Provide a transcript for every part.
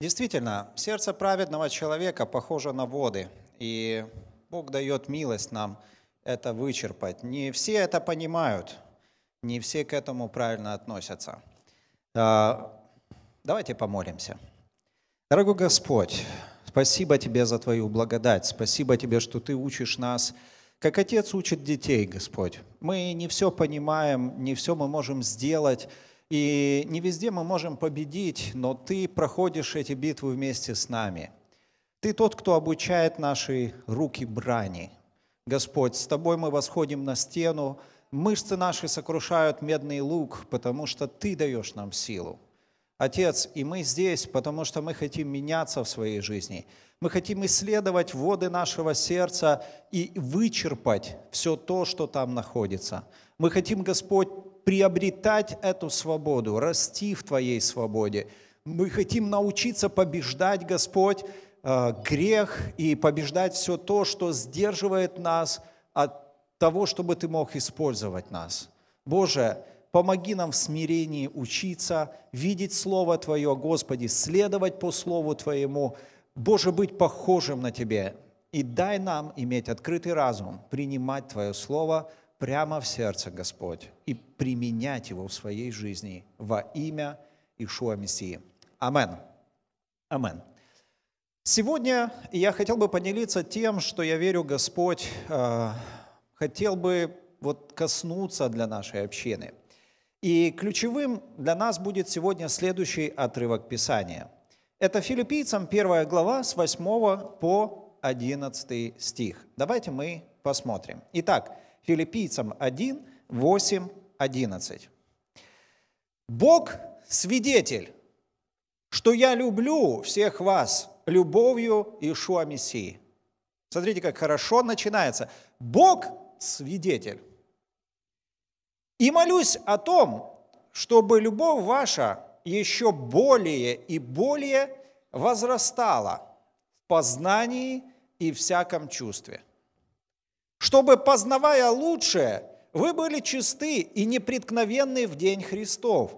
Действительно, сердце праведного человека похоже на воды, и Бог дает милость нам это вычерпать. Не все это понимают, не все к этому правильно относятся. А, давайте помолимся. Дорогой Господь, спасибо Тебе за Твою благодать, спасибо Тебе, что Ты учишь нас, как Отец учит детей, Господь. Мы не все понимаем, не все мы можем сделать, и не везде мы можем победить, но ты проходишь эти битвы вместе с нами. Ты тот, кто обучает наши руки брани. Господь, с тобой мы восходим на стену, мышцы наши сокрушают медный лук, потому что ты даешь нам силу. Отец, и мы здесь, потому что мы хотим меняться в своей жизни. Мы хотим исследовать воды нашего сердца и вычерпать все то, что там находится. Мы хотим, Господь, приобретать эту свободу, расти в Твоей свободе. Мы хотим научиться побеждать, Господь, э, грех и побеждать все то, что сдерживает нас от того, чтобы Ты мог использовать нас. Боже, помоги нам в смирении учиться, видеть Слово Твое, Господи, следовать по Слову Твоему, Боже, быть похожим на Тебе. И дай нам иметь открытый разум, принимать Твое Слово – прямо в сердце, Господь, и применять его в своей жизни во имя Ишуа Мессии. Амен. Амен. Сегодня я хотел бы поделиться тем, что я верю, Господь э, хотел бы вот коснуться для нашей общины. И ключевым для нас будет сегодня следующий отрывок Писания. Это филиппийцам 1 глава с 8 по 11 стих. Давайте мы посмотрим. Итак, Филиппийцам 1, 8, 11. Бог свидетель, что я люблю всех вас любовью Ишуа Мессии. Смотрите, как хорошо начинается. Бог свидетель. И молюсь о том, чтобы любовь ваша еще более и более возрастала в познании и всяком чувстве, чтобы, познавая лучшее, вы были чисты и непреткновенны в день Христов,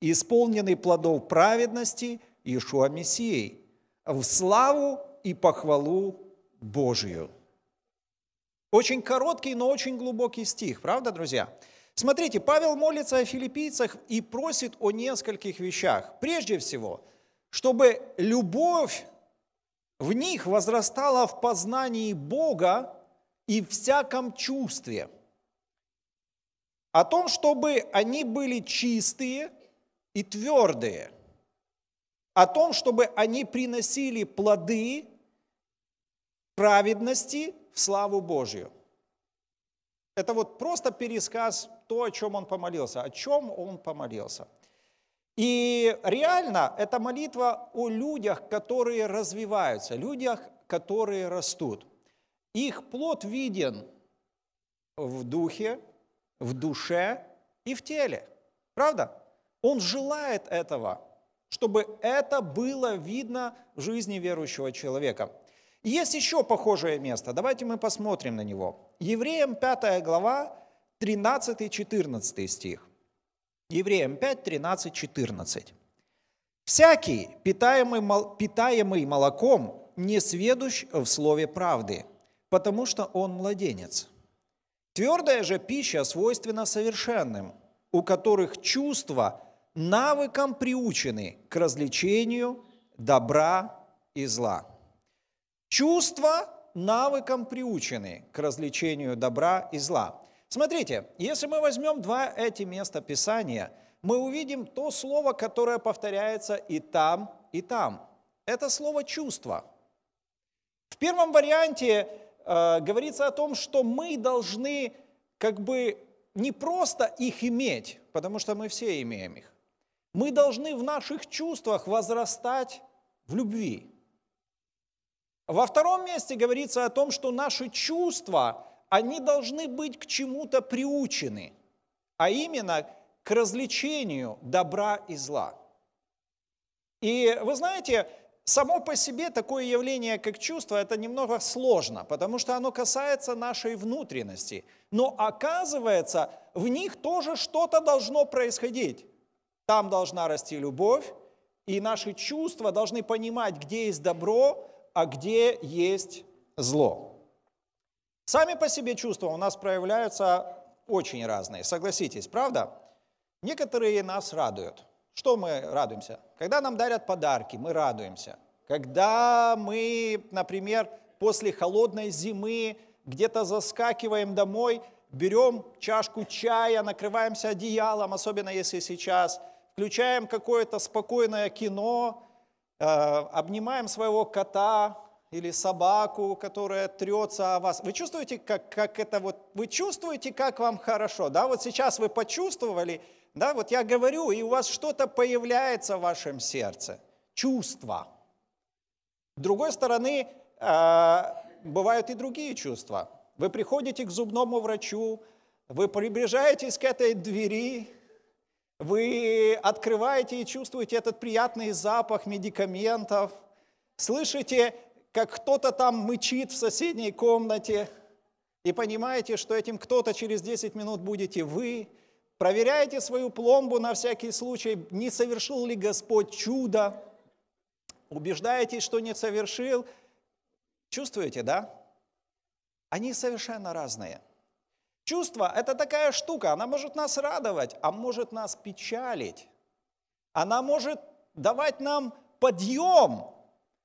исполнены плодов праведности Ишуа Мессией, в славу и похвалу Божию. Очень короткий, но очень глубокий стих, правда, друзья? Смотрите, Павел молится о филиппийцах и просит о нескольких вещах. Прежде всего, чтобы любовь в них возрастала в познании Бога и всяком чувстве, о том, чтобы они были чистые и твердые, о том, чтобы они приносили плоды праведности в славу Божью. Это вот просто пересказ то, о чем он помолился, о чем он помолился. И реально это молитва о людях, которые развиваются, людях, которые растут – их плод виден в духе, в душе и в теле. Правда? Он желает этого, чтобы это было видно в жизни верующего человека. есть еще похожее место. Давайте мы посмотрим на него. Евреям 5 глава, 13-14 стих. Евреям 5, 13, 14. «Всякий, питаемый, питаемый молоком, не сведущ в слове правды, потому что он младенец. Твердая же пища свойственна совершенным, у которых чувства навыком приучены к развлечению добра и зла. Чувства навыком приучены к развлечению добра и зла. Смотрите, если мы возьмем два эти места Писания, мы увидим то слово, которое повторяется и там, и там. Это слово «чувство». В первом варианте Э, говорится о том, что мы должны как бы не просто их иметь, потому что мы все имеем их. Мы должны в наших чувствах возрастать в любви. Во втором месте говорится о том, что наши чувства, они должны быть к чему-то приучены, а именно к развлечению добра и зла. И вы знаете, Само по себе такое явление, как чувство, это немного сложно, потому что оно касается нашей внутренности. Но оказывается, в них тоже что-то должно происходить. Там должна расти любовь, и наши чувства должны понимать, где есть добро, а где есть зло. Сами по себе чувства у нас проявляются очень разные, согласитесь, правда? Некоторые нас радуют – что мы радуемся? Когда нам дарят подарки, мы радуемся. Когда мы, например, после холодной зимы где-то заскакиваем домой, берем чашку чая, накрываемся одеялом, особенно если сейчас, включаем какое-то спокойное кино, э, обнимаем своего кота или собаку, которая трется о вас. Вы чувствуете, как, как это вот, вы чувствуете, как вам хорошо, да? Вот сейчас вы почувствовали, да, вот я говорю, и у вас что-то появляется в вашем сердце, чувство. С другой стороны, а, бывают и другие чувства. Вы приходите к зубному врачу, вы приближаетесь к этой двери, вы открываете и чувствуете этот приятный запах медикаментов, слышите, как кто-то там мычит в соседней комнате, и понимаете, что этим кто-то через 10 минут будете вы – проверяйте свою пломбу на всякий случай, не совершил ли Господь чудо, убеждаетесь, что не совершил. Чувствуете, да? Они совершенно разные. Чувство – это такая штука, она может нас радовать, а может нас печалить. Она может давать нам подъем,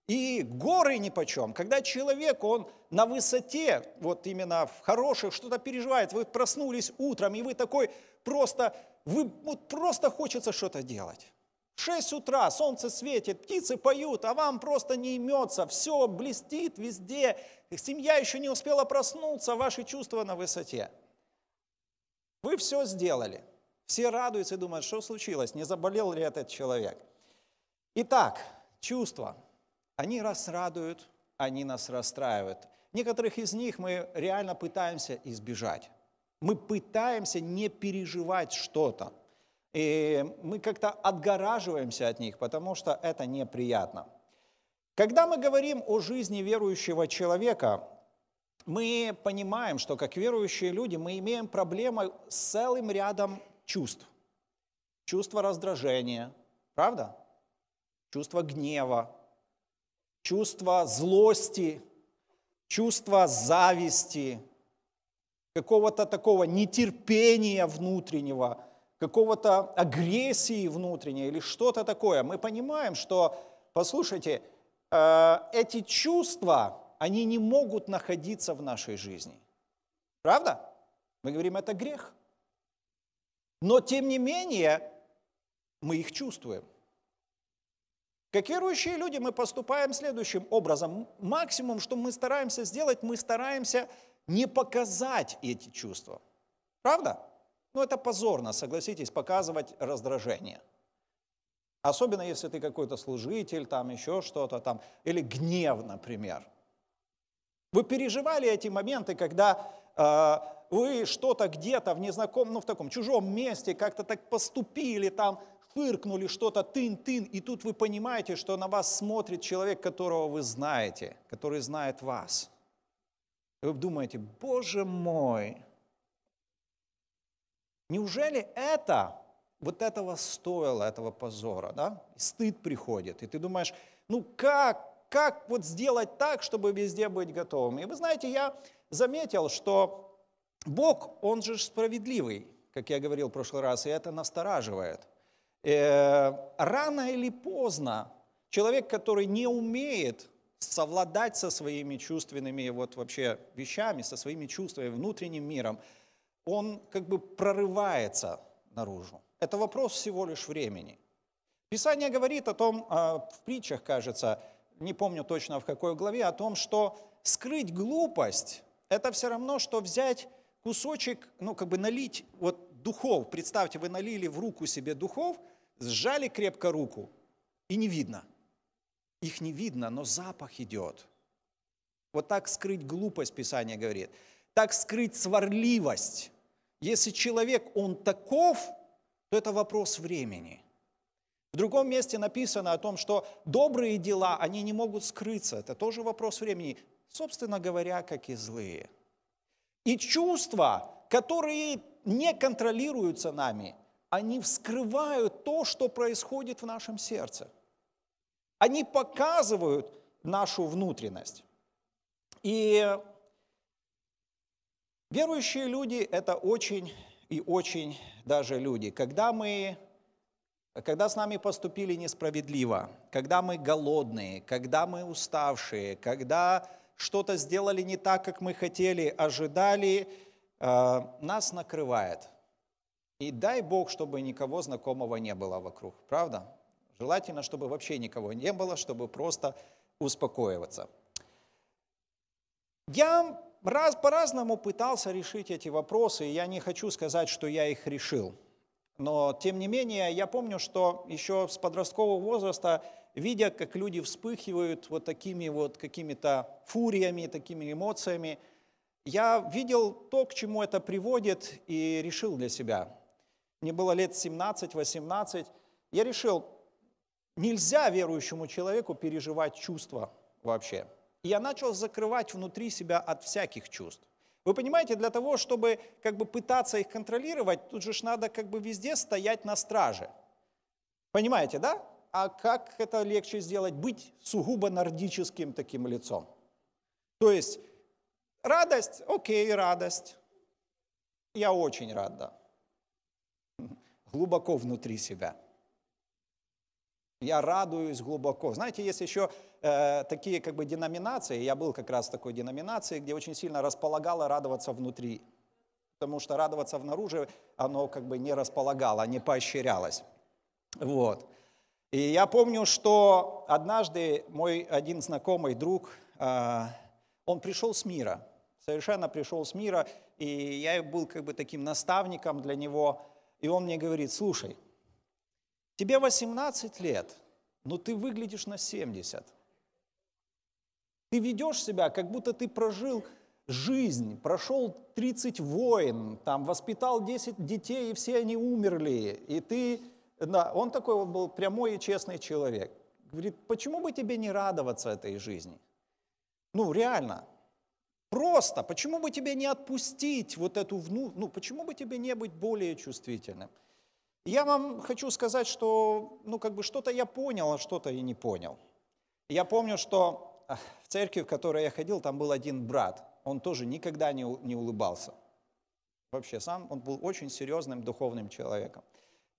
и горы ни нипочем. Когда человек, он на высоте, вот именно в хороших, что-то переживает, вы проснулись утром, и вы такой просто, вы вот просто хочется что-то делать. 6 утра, солнце светит, птицы поют, а вам просто не имется, все блестит везде, семья еще не успела проснуться, ваши чувства на высоте. Вы все сделали. Все радуются и думают, что случилось, не заболел ли этот человек. Итак, чувства – они нас радуют, они нас расстраивают. Некоторых из них мы реально пытаемся избежать. Мы пытаемся не переживать что-то. И мы как-то отгораживаемся от них, потому что это неприятно. Когда мы говорим о жизни верующего человека, мы понимаем, что как верующие люди мы имеем проблемы с целым рядом чувств. Чувство раздражения, правда? Чувство гнева, чувство злости, чувство зависти, какого-то такого нетерпения внутреннего, какого-то агрессии внутренней или что-то такое. Мы понимаем, что, послушайте, э, эти чувства, они не могут находиться в нашей жизни. Правда? Мы говорим, это грех. Но тем не менее, мы их чувствуем. Как верующие люди мы поступаем следующим образом. Максимум, что мы стараемся сделать, мы стараемся не показать эти чувства. Правда? Ну это позорно, согласитесь, показывать раздражение. Особенно если ты какой-то служитель, там еще что-то там, или гнев, например. Вы переживали эти моменты, когда э, вы что-то где-то в незнакомом, ну в таком чужом месте как-то так поступили там, фыркнули что-то, тын-тын, и тут вы понимаете, что на вас смотрит человек, которого вы знаете, который знает вас. И вы думаете, боже мой, неужели это, вот этого стоило, этого позора, да? И стыд приходит, и ты думаешь, ну как, как вот сделать так, чтобы везде быть готовым? И вы знаете, я заметил, что Бог, Он же справедливый, как я говорил в прошлый раз, и это настораживает – э, рано или поздно человек, который не умеет совладать со своими чувственными вот вообще вещами, со своими чувствами, внутренним миром, он как бы прорывается наружу. Это вопрос всего лишь времени. Писание говорит о том, а, в притчах, кажется, не помню точно в какой главе, о том, что скрыть глупость – это все равно, что взять кусочек, ну как бы налить вот духов. Представьте, вы налили в руку себе духов – сжали крепко руку, и не видно. Их не видно, но запах идет. Вот так скрыть глупость, Писание говорит. Так скрыть сварливость. Если человек, он таков, то это вопрос времени. В другом месте написано о том, что добрые дела, они не могут скрыться. Это тоже вопрос времени. Собственно говоря, как и злые. И чувства, которые не контролируются нами – они вскрывают то, что происходит в нашем сердце. Они показывают нашу внутренность. И верующие люди – это очень и очень даже люди. Когда мы когда с нами поступили несправедливо, когда мы голодные, когда мы уставшие, когда что-то сделали не так, как мы хотели, ожидали, э, нас накрывает – и дай Бог, чтобы никого знакомого не было вокруг, правда? Желательно, чтобы вообще никого не было, чтобы просто успокоиваться. Я раз, по-разному пытался решить эти вопросы, и я не хочу сказать, что я их решил. Но, тем не менее, я помню, что еще с подросткового возраста, видя, как люди вспыхивают вот такими вот какими-то фуриями, такими эмоциями, я видел то, к чему это приводит, и решил для себя, мне было лет 17-18, я решил, нельзя верующему человеку переживать чувства вообще. И я начал закрывать внутри себя от всяких чувств. Вы понимаете, для того, чтобы как бы пытаться их контролировать, тут же надо как бы везде стоять на страже. Понимаете, да? А как это легче сделать? Быть сугубо нордическим таким лицом. То есть радость, окей, радость. Я очень рад, да глубоко внутри себя. Я радуюсь глубоко. Знаете, есть еще э, такие как бы деноминации, я был как раз в такой деноминации, где очень сильно располагало радоваться внутри, потому что радоваться внаружи оно как бы не располагало, не поощрялось. Вот. И я помню, что однажды мой один знакомый друг, э, он пришел с мира, совершенно пришел с мира, и я был как бы таким наставником для него – и он мне говорит, слушай, тебе 18 лет, но ты выглядишь на 70. Ты ведешь себя, как будто ты прожил жизнь, прошел 30 войн, там, воспитал 10 детей, и все они умерли. И ты, да, он такой вот был прямой и честный человек. Говорит, почему бы тебе не радоваться этой жизни? Ну, реально, Просто, почему бы тебе не отпустить вот эту вну, ну почему бы тебе не быть более чувствительным? Я вам хочу сказать, что, ну как бы что-то я понял, а что-то и не понял. Я помню, что в церкви, в которой я ходил, там был один брат, он тоже никогда не, не улыбался. Вообще сам, он был очень серьезным духовным человеком.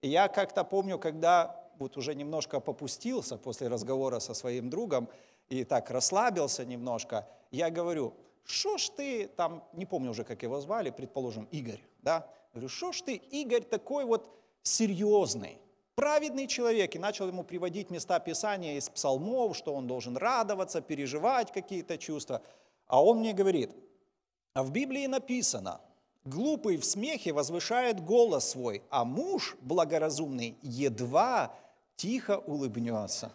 И я как-то помню, когда вот уже немножко попустился после разговора со своим другом и так расслабился немножко, я говорю – что ж ты там, не помню уже, как его звали, предположим, Игорь, да, говорю, что ж ты, Игорь, такой вот серьезный, праведный человек, и начал ему приводить места Писания из псалмов, что он должен радоваться, переживать какие-то чувства. А он мне говорит, а в Библии написано, глупый в смехе возвышает голос свой, а муж благоразумный едва тихо улыбнется.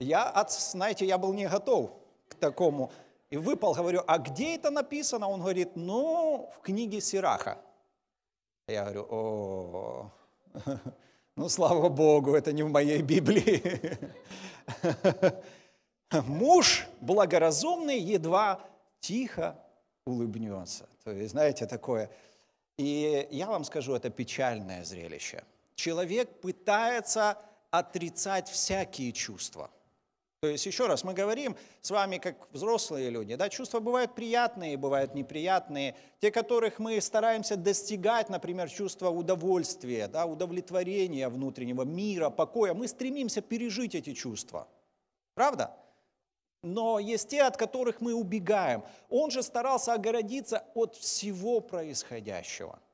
Я, знаете, я был не готов к такому. И выпал, говорю, а где это написано? Он говорит, ну, в книге Сираха. Я говорю, о, ну, слава Богу, это не в моей Библии. Муж благоразумный едва тихо улыбнется. То есть, знаете, такое. И я вам скажу, это печальное зрелище. Человек пытается отрицать всякие чувства – то есть, еще раз, мы говорим с вами как взрослые люди, да, чувства бывают приятные, бывают неприятные, те, которых мы стараемся достигать, например, чувство удовольствия, да, удовлетворения внутреннего мира, покоя, мы стремимся пережить эти чувства, правда? Но есть те, от которых мы убегаем. Он же старался огородиться от всего происходящего –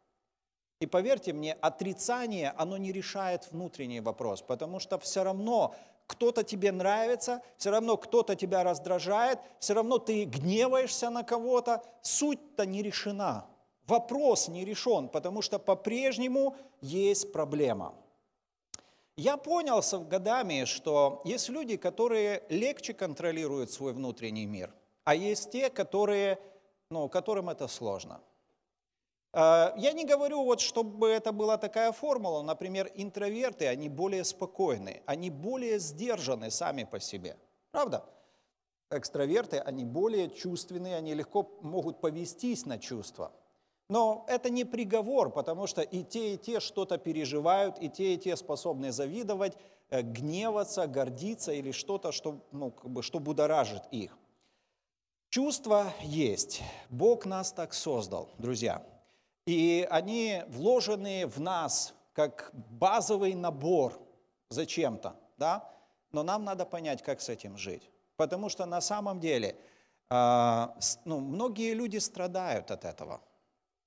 и поверьте мне, отрицание, оно не решает внутренний вопрос, потому что все равно кто-то тебе нравится, все равно кто-то тебя раздражает, все равно ты гневаешься на кого-то, суть-то не решена, вопрос не решен, потому что по-прежнему есть проблема. Я понял со годами, что есть люди, которые легче контролируют свой внутренний мир, а есть те, которые, ну, которым это сложно – а, я не говорю, вот, чтобы это была такая формула. Например, интроверты, они более спокойны, они более сдержаны сами по себе. Правда? Экстраверты, они более чувственны, они легко могут повестись на чувства. Но это не приговор, потому что и те, и те что-то переживают, и те, и те способны завидовать, э, гневаться, гордиться или что-то, что, ну, как бы, что будоражит их. Чувства есть. Бог нас так создал, друзья. И они вложены в нас как базовый набор зачем-то, да? Но нам надо понять, как с этим жить. Потому что на самом деле а, ну, многие люди страдают от этого.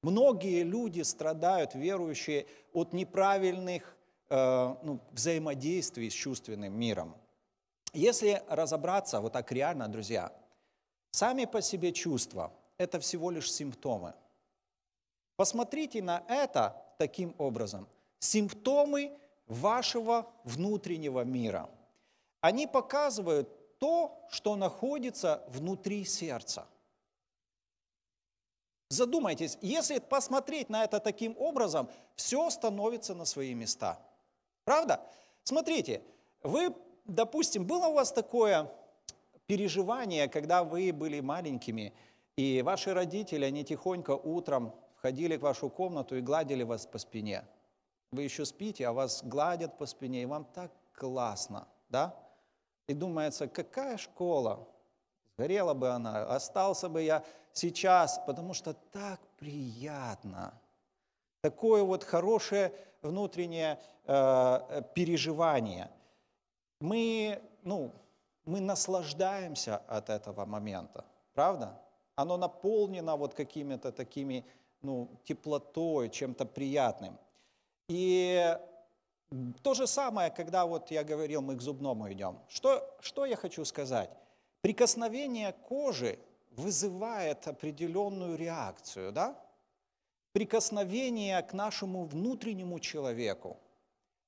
Многие люди страдают, верующие, от неправильных э, ну, взаимодействий с чувственным миром. Если разобраться вот так реально, друзья, сами по себе чувства – это всего лишь симптомы – Посмотрите на это таким образом. Симптомы вашего внутреннего мира. Они показывают то, что находится внутри сердца. Задумайтесь, если посмотреть на это таким образом, все становится на свои места. Правда? Смотрите, вы, допустим, было у вас такое переживание, когда вы были маленькими, и ваши родители, они тихонько утром входили в вашу комнату и гладили вас по спине. Вы еще спите, а вас гладят по спине, и вам так классно, да? И думается, какая школа? Сгорела бы она, остался бы я сейчас, потому что так приятно. Такое вот хорошее внутреннее э, э переживание. Мы, ну, мы наслаждаемся от этого момента, правда? Оно наполнено вот какими-то такими ну, теплотой, чем-то приятным. И то же самое, когда вот я говорил, мы к зубному идем. Что, что я хочу сказать? Прикосновение кожи вызывает определенную реакцию, да? Прикосновение к нашему внутреннему человеку –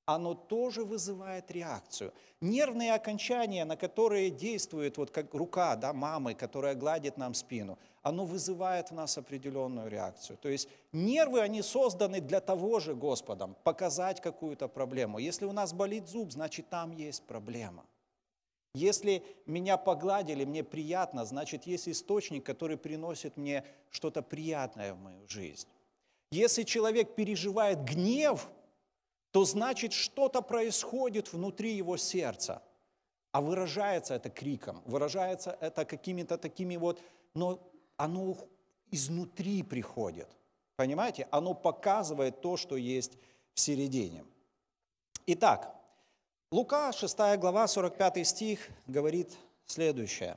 оно тоже вызывает реакцию. Нервные окончания, на которые действует вот как рука да, мамы, которая гладит нам спину, оно вызывает в нас определенную реакцию. То есть нервы, они созданы для того же Господом, показать какую-то проблему. Если у нас болит зуб, значит там есть проблема. Если меня погладили, мне приятно, значит есть источник, который приносит мне что-то приятное в мою жизнь. Если человек переживает гнев, то значит что-то происходит внутри его сердца. А выражается это криком, выражается это какими-то такими вот, но оно изнутри приходит. Понимаете? Оно показывает то, что есть в середине. Итак, Лука, 6 глава, 45 стих, говорит следующее.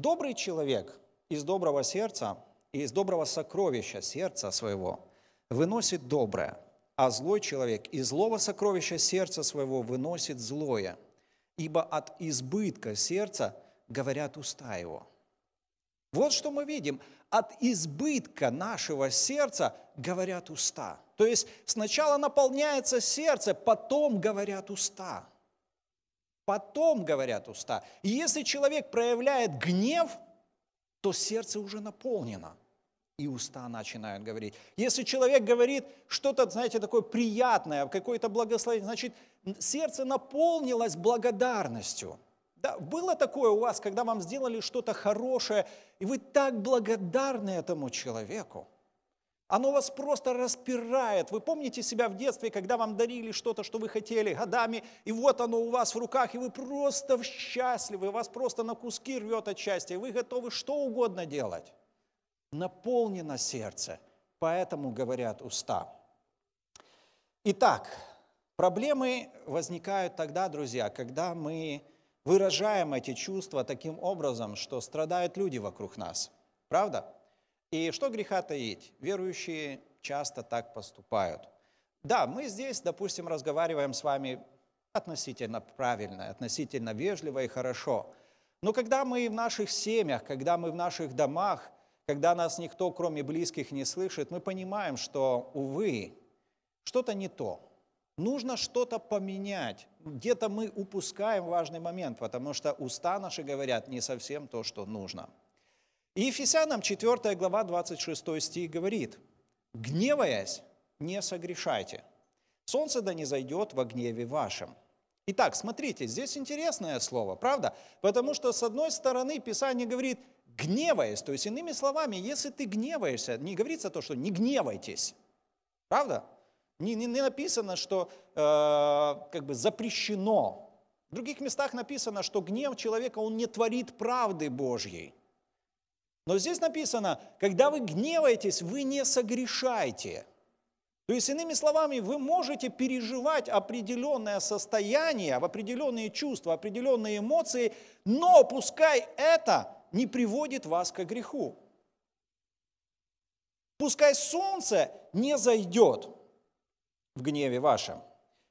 «Добрый человек из доброго сердца и из доброго сокровища сердца своего выносит доброе, а злой человек из злого сокровища сердца своего выносит злое, ибо от избытка сердца говорят уста его». Вот что мы видим. От избытка нашего сердца говорят уста. То есть сначала наполняется сердце, потом говорят уста. Потом говорят уста. И если человек проявляет гнев, то сердце уже наполнено и уста начинают говорить. Если человек говорит что-то, знаете, такое приятное, какое-то благословение, значит, сердце наполнилось благодарностью. Да, было такое у вас, когда вам сделали что-то хорошее, и вы так благодарны этому человеку. Оно вас просто распирает. Вы помните себя в детстве, когда вам дарили что-то, что вы хотели годами, и вот оно у вас в руках, и вы просто счастливы, вас просто на куски рвет от счастья, и вы готовы что угодно делать наполнено сердце, поэтому говорят уста. Итак, проблемы возникают тогда, друзья, когда мы выражаем эти чувства таким образом, что страдают люди вокруг нас. Правда? И что греха таить? Верующие часто так поступают. Да, мы здесь, допустим, разговариваем с вами относительно правильно, относительно вежливо и хорошо. Но когда мы в наших семьях, когда мы в наших домах – когда нас никто, кроме близких, не слышит, мы понимаем, что, увы, что-то не то. Нужно что-то поменять. Где-то мы упускаем важный момент, потому что уста наши говорят не совсем то, что нужно. И Ефесянам 4 глава 26 стих говорит, «Гневаясь, не согрешайте. Солнце да не зайдет во гневе вашем». Итак, смотрите, здесь интересное слово, правда? Потому что, с одной стороны, Писание говорит – гневаясь. То есть, иными словами, если ты гневаешься, не говорится то, что не гневайтесь. Правда? Не, не, не написано, что э, как бы запрещено. В других местах написано, что гнев человека, он не творит правды Божьей. Но здесь написано, когда вы гневаетесь, вы не согрешаете. То есть, иными словами, вы можете переживать определенное состояние, определенные чувства, определенные эмоции, но пускай это не приводит вас к греху. Пускай солнце не зайдет в гневе вашем.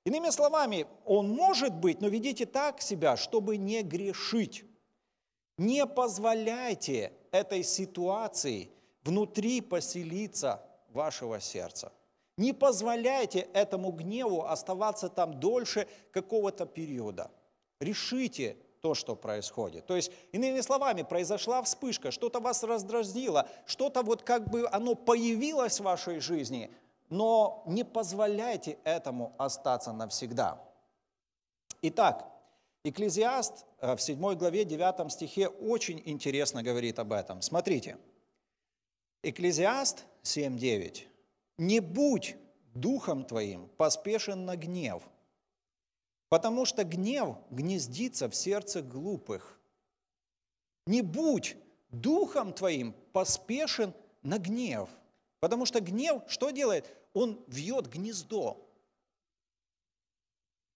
Иными словами, он может быть, но ведите так себя, чтобы не грешить. Не позволяйте этой ситуации внутри поселиться вашего сердца. Не позволяйте этому гневу оставаться там дольше какого-то периода. Решите то, что происходит. То есть, иными словами, произошла вспышка, что-то вас раздразнило, что-то вот как бы оно появилось в вашей жизни, но не позволяйте этому остаться навсегда. Итак, Экклезиаст э, в 7 главе 9 стихе очень интересно говорит об этом. Смотрите, Экклезиаст 7.9. «Не будь духом твоим поспешен на гнев, Потому что гнев гнездится в сердце глупых. Не будь духом твоим поспешен на гнев. Потому что гнев что делает? Он вьет гнездо.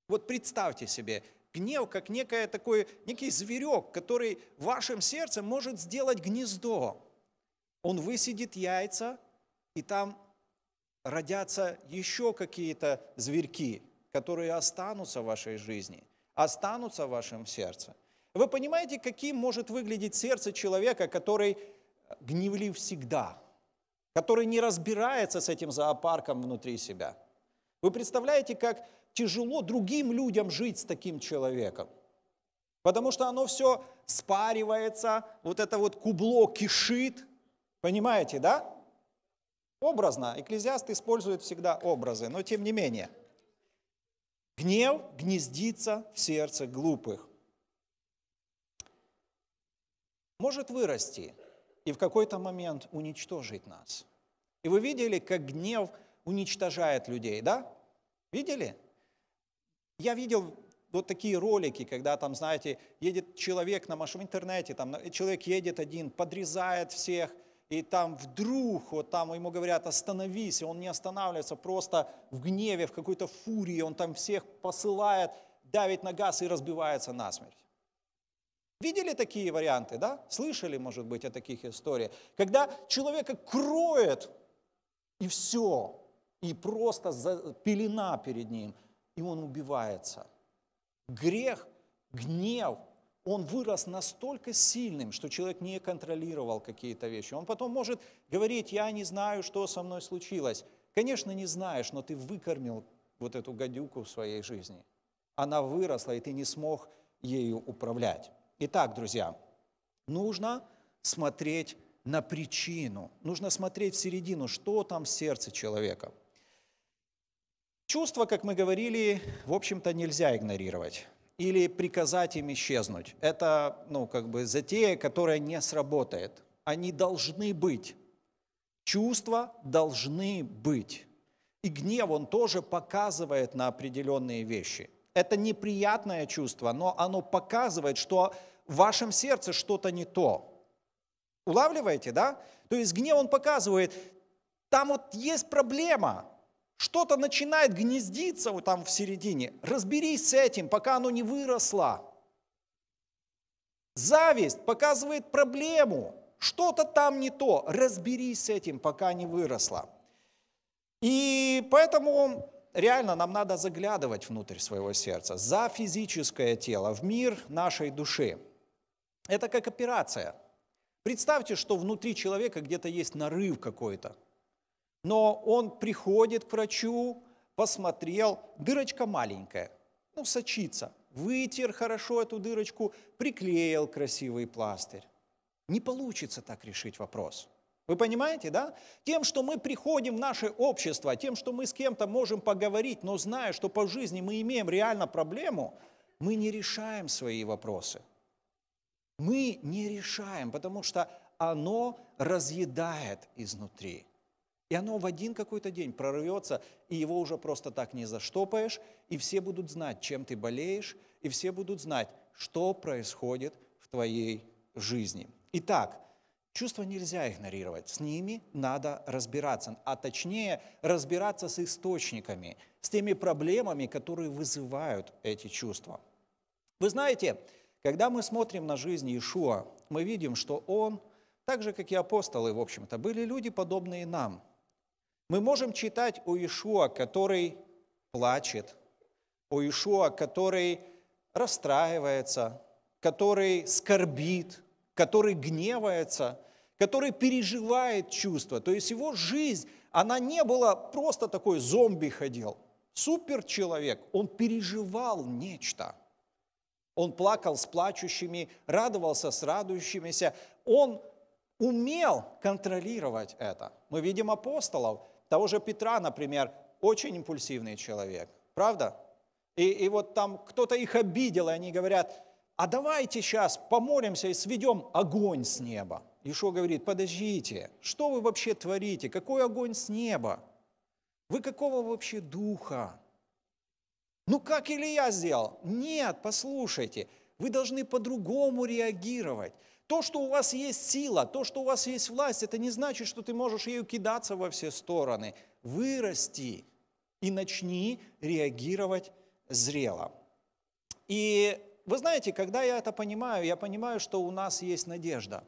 Вот представьте себе, гнев как некое такое, некий зверек, который в вашем сердце может сделать гнездо. Он высидит яйца, и там родятся еще какие-то зверьки – которые останутся в вашей жизни, останутся в вашем сердце. Вы понимаете, каким может выглядеть сердце человека, который гневлив всегда, который не разбирается с этим зоопарком внутри себя. Вы представляете, как тяжело другим людям жить с таким человеком. Потому что оно все спаривается, вот это вот кубло кишит. Понимаете, да? Образно. Экклезиаст использует всегда образы, но тем не менее – Гнев гнездится в сердце глупых. Может вырасти и в какой-то момент уничтожить нас. И вы видели, как гнев уничтожает людей, да? Видели? Я видел вот такие ролики, когда там, знаете, едет человек на машине в интернете, там человек едет один, подрезает всех – и там вдруг, вот там ему говорят, остановись, и он не останавливается, просто в гневе, в какой-то фурии, он там всех посылает, давит на газ и разбивается насмерть. Видели такие варианты, да? Слышали, может быть, о таких историях? Когда человека кроет, и все, и просто пелена перед ним, и он убивается. Грех, гнев – он вырос настолько сильным, что человек не контролировал какие-то вещи. Он потом может говорить, я не знаю, что со мной случилось. Конечно, не знаешь, но ты выкормил вот эту гадюку в своей жизни. Она выросла, и ты не смог ею управлять. Итак, друзья, нужно смотреть на причину, нужно смотреть в середину, что там в сердце человека. Чувства, как мы говорили, в общем-то нельзя игнорировать или приказать им исчезнуть. Это, ну, как бы затея, которая не сработает. Они должны быть. Чувства должны быть. И гнев, он тоже показывает на определенные вещи. Это неприятное чувство, но оно показывает, что в вашем сердце что-то не то. Улавливаете, да? То есть гнев, он показывает, там вот есть проблема, что-то начинает гнездиться вот там в середине, разберись с этим, пока оно не выросло. Зависть показывает проблему, что-то там не то, разберись с этим, пока не выросло. И поэтому реально нам надо заглядывать внутрь своего сердца, за физическое тело, в мир нашей души. Это как операция. Представьте, что внутри человека где-то есть нарыв какой-то, но он приходит к врачу, посмотрел, дырочка маленькая, ну, сочится, вытер хорошо эту дырочку, приклеил красивый пластырь. Не получится так решить вопрос. Вы понимаете, да? Тем, что мы приходим в наше общество, тем, что мы с кем-то можем поговорить, но зная, что по жизни мы имеем реально проблему, мы не решаем свои вопросы. Мы не решаем, потому что оно разъедает изнутри. И оно в один какой-то день прорвется, и его уже просто так не заштопаешь, и все будут знать, чем ты болеешь, и все будут знать, что происходит в твоей жизни. Итак, чувства нельзя игнорировать, с ними надо разбираться, а точнее разбираться с источниками, с теми проблемами, которые вызывают эти чувства. Вы знаете, когда мы смотрим на жизнь Иешуа, мы видим, что он, так же как и апостолы, в общем-то, были люди, подобные нам – мы можем читать о Иешуа, который плачет, о Иешуа, который расстраивается, который скорбит, который гневается, который переживает чувства. То есть его жизнь, она не была просто такой зомби ходил. Суперчеловек, он переживал нечто. Он плакал с плачущими, радовался с радующимися. Он умел контролировать это. Мы видим апостолов – того же Петра, например, очень импульсивный человек, правда? И, и вот там кто-то их обидел, и они говорят, а давайте сейчас помолимся и сведем огонь с неба. Ишо говорит, подождите, что вы вообще творите? Какой огонь с неба? Вы какого вообще духа? Ну как Илья сделал? Нет, послушайте, вы должны по-другому реагировать. То, что у вас есть сила, то, что у вас есть власть, это не значит, что ты можешь ею кидаться во все стороны. Вырасти и начни реагировать зрело. И вы знаете, когда я это понимаю, я понимаю, что у нас есть надежда,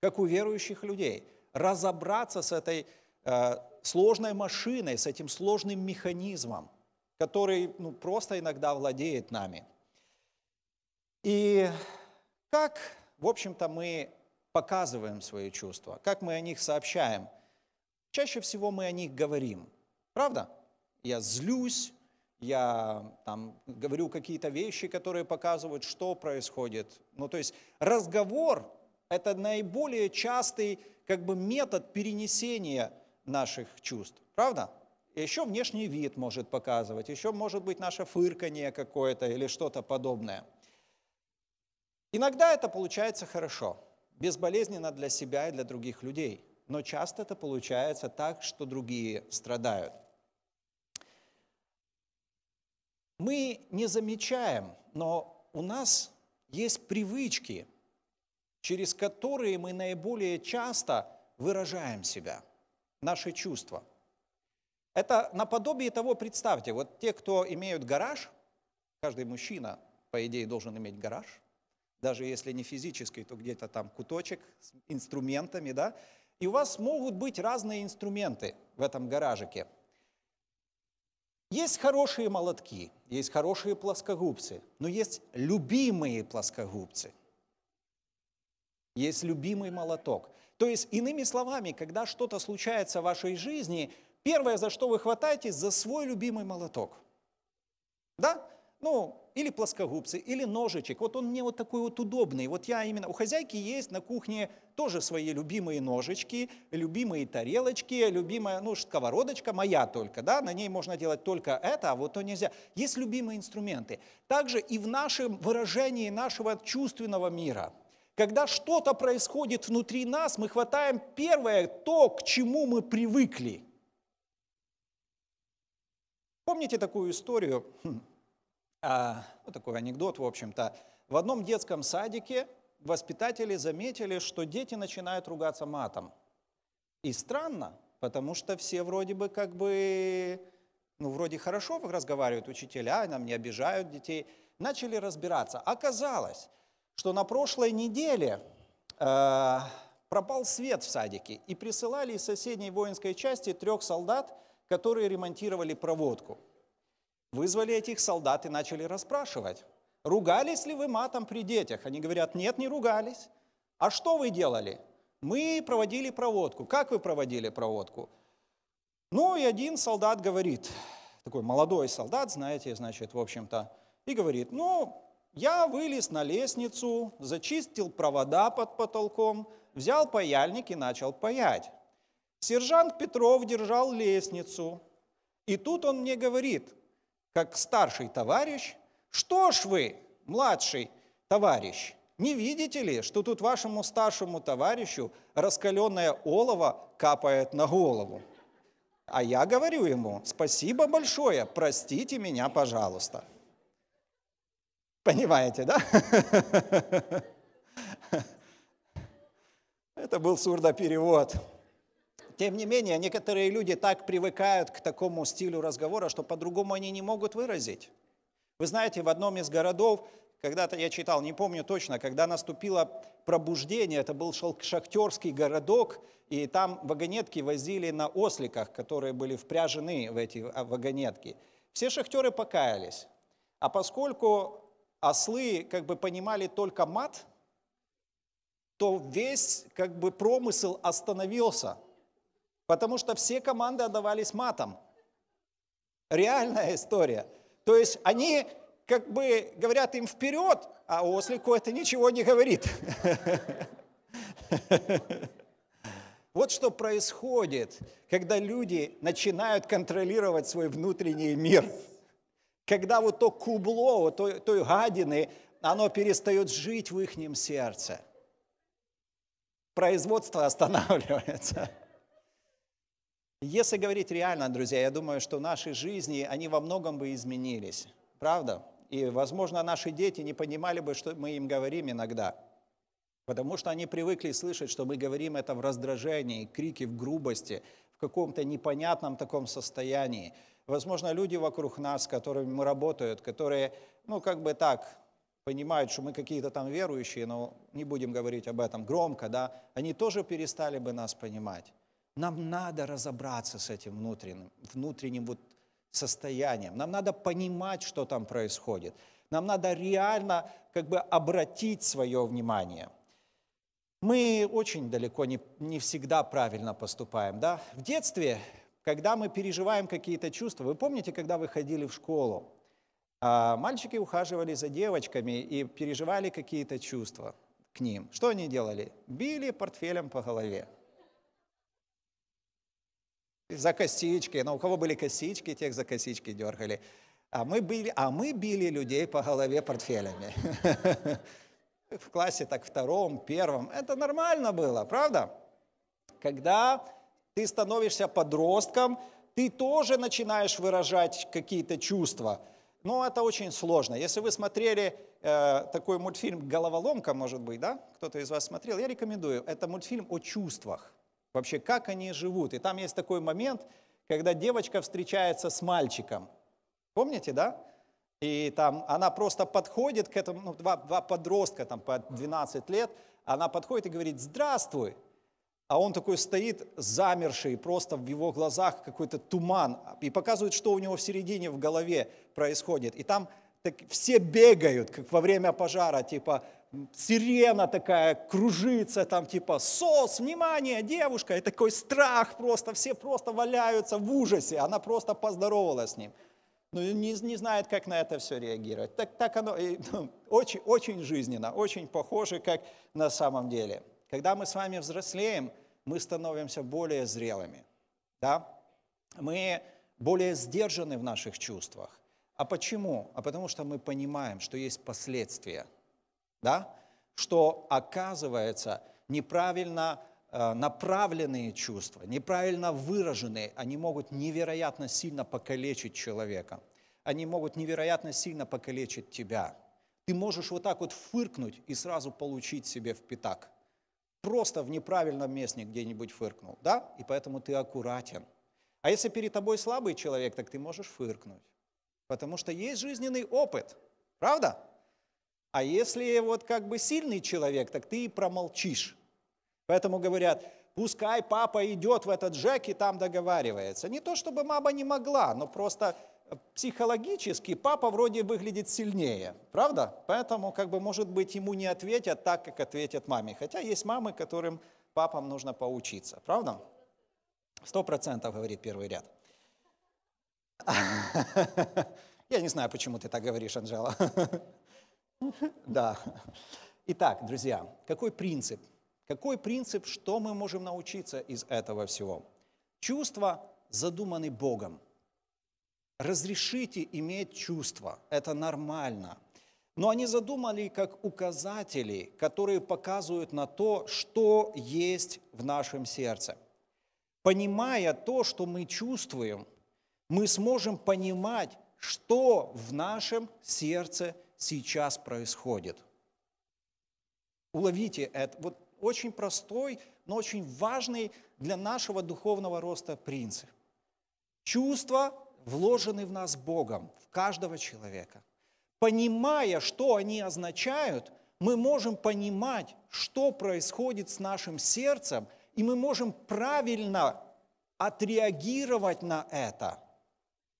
как у верующих людей, разобраться с этой э, сложной машиной, с этим сложным механизмом, который ну, просто иногда владеет нами. И как в общем-то, мы показываем свои чувства, как мы о них сообщаем. Чаще всего мы о них говорим. Правда? Я злюсь, я там говорю какие-то вещи, которые показывают, что происходит. Ну, то есть разговор – это наиболее частый как бы метод перенесения наших чувств. Правда? Еще внешний вид может показывать, еще может быть наше фырканье какое-то или что-то подобное – Иногда это получается хорошо, безболезненно для себя и для других людей, но часто это получается так, что другие страдают. Мы не замечаем, но у нас есть привычки, через которые мы наиболее часто выражаем себя, наши чувства. Это наподобие того, представьте, вот те, кто имеют гараж, каждый мужчина, по идее, должен иметь гараж – даже если не физический, то где-то там куточек с инструментами, да, и у вас могут быть разные инструменты в этом гаражике. Есть хорошие молотки, есть хорошие плоскогубцы, но есть любимые плоскогубцы. Есть любимый молоток. То есть, иными словами, когда что-то случается в вашей жизни, первое, за что вы хватаетесь, за свой любимый молоток. Да? ну, или плоскогубцы, или ножичек. Вот он мне вот такой вот удобный. Вот я именно... У хозяйки есть на кухне тоже свои любимые ножички, любимые тарелочки, любимая, ну, сковородочка моя только, да, на ней можно делать только это, а вот то нельзя. Есть любимые инструменты. Также и в нашем выражении нашего чувственного мира – когда что-то происходит внутри нас, мы хватаем первое, то, к чему мы привыкли. Помните такую историю? Хм. А, вот такой анекдот, в общем-то. В одном детском садике воспитатели заметили, что дети начинают ругаться матом. И странно, потому что все вроде бы как бы, ну вроде хорошо разговаривают учителя, нам не обижают детей. Начали разбираться. Оказалось, что на прошлой неделе э, пропал свет в садике, и присылали из соседней воинской части трех солдат, которые ремонтировали проводку. Вызвали этих солдат и начали расспрашивать. Ругались ли вы матом при детях? Они говорят, нет, не ругались. А что вы делали? Мы проводили проводку. Как вы проводили проводку? Ну и один солдат говорит, такой молодой солдат, знаете, значит, в общем-то, и говорит, ну, я вылез на лестницу, зачистил провода под потолком, взял паяльник и начал паять. Сержант Петров держал лестницу, и тут он мне говорит, как старший товарищ, что ж вы, младший товарищ, не видите ли, что тут вашему старшему товарищу раскаленное олово капает на голову? А я говорю ему, спасибо большое, простите меня, пожалуйста. Понимаете, да? Это был сурдоперевод. перевод. Тем не менее, некоторые люди так привыкают к такому стилю разговора, что по-другому они не могут выразить. Вы знаете, в одном из городов, когда-то я читал, не помню точно, когда наступило пробуждение, это был шахтерский городок, и там вагонетки возили на осликах, которые были впряжены в эти а, вагонетки. Все шахтеры покаялись. А поскольку ослы как бы понимали только мат, то весь как бы промысел остановился – Потому что все команды отдавались матом. Реальная история. То есть они как бы говорят им вперед, а ослику это ничего не говорит. Вот что происходит, когда люди начинают контролировать свой внутренний мир. Когда вот то кубло, вот той, той гадины, оно перестает жить в их сердце. Производство останавливается. Если говорить реально, друзья, я думаю, что наши жизни, они во многом бы изменились. Правда? И, возможно, наши дети не понимали бы, что мы им говорим иногда. Потому что они привыкли слышать, что мы говорим это в раздражении, крики в грубости, в каком-то непонятном таком состоянии. Возможно, люди вокруг нас, с которыми мы работают, которые, ну, как бы так, понимают, что мы какие-то там верующие, но не будем говорить об этом громко, да, они тоже перестали бы нас понимать. Нам надо разобраться с этим внутренним, внутренним вот состоянием. Нам надо понимать, что там происходит. Нам надо реально как бы обратить свое внимание. Мы очень далеко не, не всегда правильно поступаем. Да? В детстве, когда мы переживаем какие-то чувства, вы помните, когда вы ходили в школу, а мальчики ухаживали за девочками и переживали какие-то чувства к ним. Что они делали? Били портфелем по голове за косички, но у кого были косички, тех за косички дергали. А мы, били, а мы били людей по голове портфелями. В классе так втором, первом. Это нормально было, правда? Когда ты становишься подростком, ты тоже начинаешь выражать какие-то чувства. Но это очень сложно. Если вы смотрели э, такой мультфильм «Головоломка», может быть, да? Кто-то из вас смотрел? Я рекомендую. Это мультфильм о чувствах. Вообще, как они живут. И там есть такой момент, когда девочка встречается с мальчиком. Помните, да? И там она просто подходит к этому, ну, два, два подростка, там по 12 лет, она подходит и говорит «Здравствуй!» А он такой стоит замерший, просто в его глазах какой-то туман, и показывает, что у него в середине, в голове происходит. И там так все бегают, как во время пожара, типа сирена такая кружится, там типа сос, внимание, девушка, и такой страх просто, все просто валяются в ужасе, она просто поздоровалась с ним. Ну, не, не знает, как на это все реагировать. Так, так оно и, ну, очень, очень жизненно, очень похоже, как на самом деле. Когда мы с вами взрослеем, мы становимся более зрелыми. Да? Мы более сдержаны в наших чувствах. А почему? А потому что мы понимаем, что есть последствия, да? что оказывается неправильно э, направленные чувства, неправильно выраженные, они могут невероятно сильно покалечить человека. Они могут невероятно сильно покалечить тебя. Ты можешь вот так вот фыркнуть и сразу получить себе в пятак. Просто в неправильном месте где-нибудь фыркнул, да? И поэтому ты аккуратен. А если перед тобой слабый человек, так ты можешь фыркнуть. Потому что есть жизненный опыт, правда? А если вот как бы сильный человек, так ты и промолчишь. Поэтому говорят, пускай папа идет в этот джек и там договаривается. Не то, чтобы мама не могла, но просто психологически папа вроде выглядит сильнее, правда? Поэтому, как бы, может быть, ему не ответят так, как ответят маме. Хотя есть мамы, которым папам нужно поучиться, правда? Сто процентов, говорит первый ряд. Я не знаю, почему ты так говоришь, Анжела. Да. Итак, друзья, какой принцип? Какой принцип, что мы можем научиться из этого всего? Чувства задуманы Богом. Разрешите иметь чувства, это нормально. Но они задумали как указатели, которые показывают на то, что есть в нашем сердце. Понимая то, что мы чувствуем – мы сможем понимать, что в нашем сердце сейчас происходит. Уловите это. Вот очень простой, но очень важный для нашего духовного роста принцип. Чувства вложены в нас Богом, в каждого человека. Понимая, что они означают, мы можем понимать, что происходит с нашим сердцем, и мы можем правильно отреагировать на это –